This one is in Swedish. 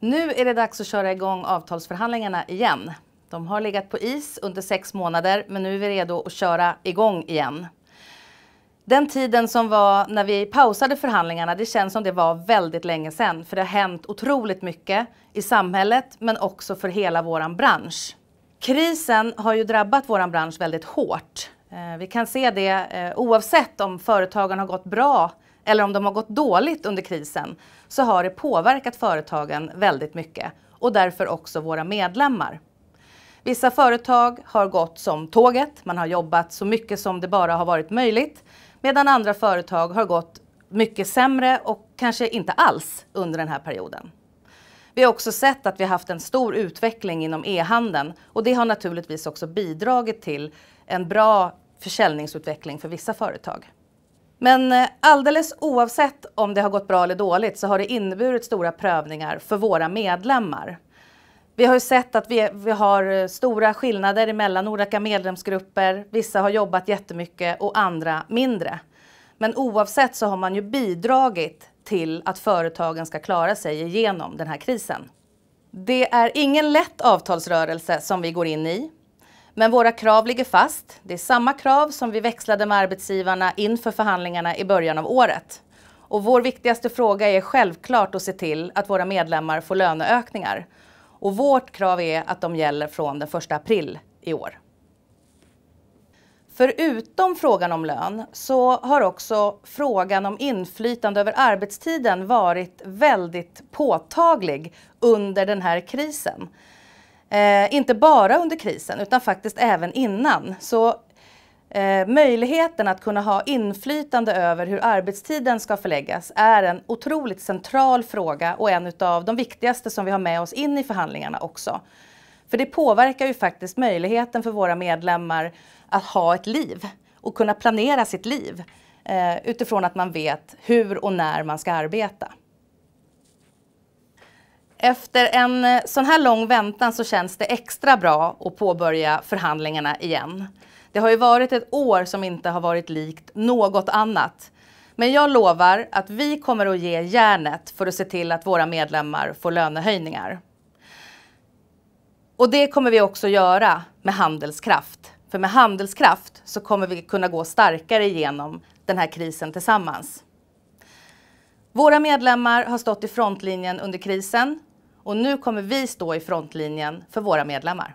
Nu är det dags att köra igång avtalsförhandlingarna igen. De har legat på is under sex månader, men nu är vi redo att köra igång igen. Den tiden som var när vi pausade förhandlingarna, det känns som det var väldigt länge sedan, för det har hänt otroligt mycket i samhället, men också för hela våran bransch. Krisen har ju drabbat våran bransch väldigt hårt. Eh, vi kan se det eh, oavsett om företagen har gått bra eller om de har gått dåligt under krisen så har det påverkat företagen väldigt mycket och därför också våra medlemmar. Vissa företag har gått som tåget, man har jobbat så mycket som det bara har varit möjligt medan andra företag har gått mycket sämre och kanske inte alls under den här perioden. Vi har också sett att vi har haft en stor utveckling inom e-handeln och det har naturligtvis också bidragit till en bra försäljningsutveckling för vissa företag. Men eh, alldeles oavsett om det har gått bra eller dåligt så har det inneburit stora prövningar för våra medlemmar. Vi har ju sett att vi, vi har eh, stora skillnader mellan olika medlemsgrupper. Vissa har jobbat jättemycket och andra mindre. Men oavsett så har man ju bidragit till att företagen ska klara sig igenom den här krisen. Det är ingen lätt avtalsrörelse som vi går in i. Men våra krav ligger fast. Det är samma krav som vi växlade med arbetsgivarna inför förhandlingarna i början av året. Och vår viktigaste fråga är självklart att se till att våra medlemmar får löneökningar. Och vårt krav är att de gäller från den 1 april i år. Förutom frågan om lön så har också frågan om inflytande över arbetstiden varit väldigt påtaglig under den här krisen. Eh, inte bara under krisen utan faktiskt även innan. Så eh, möjligheten att kunna ha inflytande över hur arbetstiden ska förläggas är en otroligt central fråga och en av de viktigaste som vi har med oss in i förhandlingarna också. För det påverkar ju faktiskt möjligheten för våra medlemmar att ha ett liv och kunna planera sitt liv eh, utifrån att man vet hur och när man ska arbeta. Efter en eh, sån här lång väntan så känns det extra bra att påbörja förhandlingarna igen. Det har ju varit ett år som inte har varit likt något annat. Men jag lovar att vi kommer att ge järnet för att se till att våra medlemmar får lönehöjningar. Och det kommer vi också göra med handelskraft. För med handelskraft så kommer vi kunna gå starkare igenom den här krisen tillsammans. Våra medlemmar har stått i frontlinjen under krisen och nu kommer vi stå i frontlinjen för våra medlemmar.